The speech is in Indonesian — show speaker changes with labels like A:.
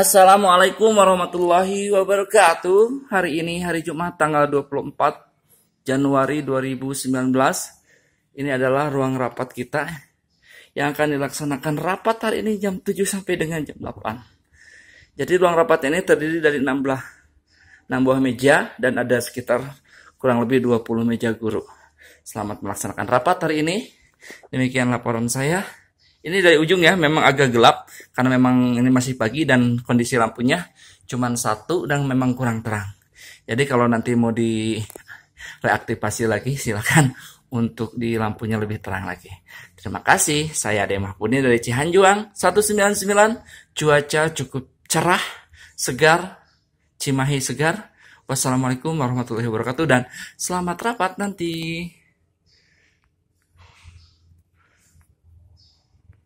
A: Assalamualaikum warahmatullahi wabarakatuh. Hari ini hari Jumat tanggal 24 Januari 2019. Ini adalah ruang rapat kita yang akan dilaksanakan rapat hari ini jam 7 sampai dengan jam 8. Jadi ruang rapat ini terdiri dari 6 belah 6 buah meja dan ada sekitar kurang lebih 20 meja guru. Selamat melaksanakan rapat hari ini. Demikian laporan saya. Ini dari ujung ya, memang agak gelap karena memang ini masih pagi dan kondisi lampunya cuma satu dan memang kurang terang. Jadi kalau nanti mau di reaktivasi lagi silahkan untuk di lampunya lebih terang lagi. Terima kasih. Saya Ade Mahpuni dari Cihanjuang 199. Cuaca cukup cerah, segar, Cimahi segar. Wassalamualaikum warahmatullahi wabarakatuh dan selamat rapat nanti.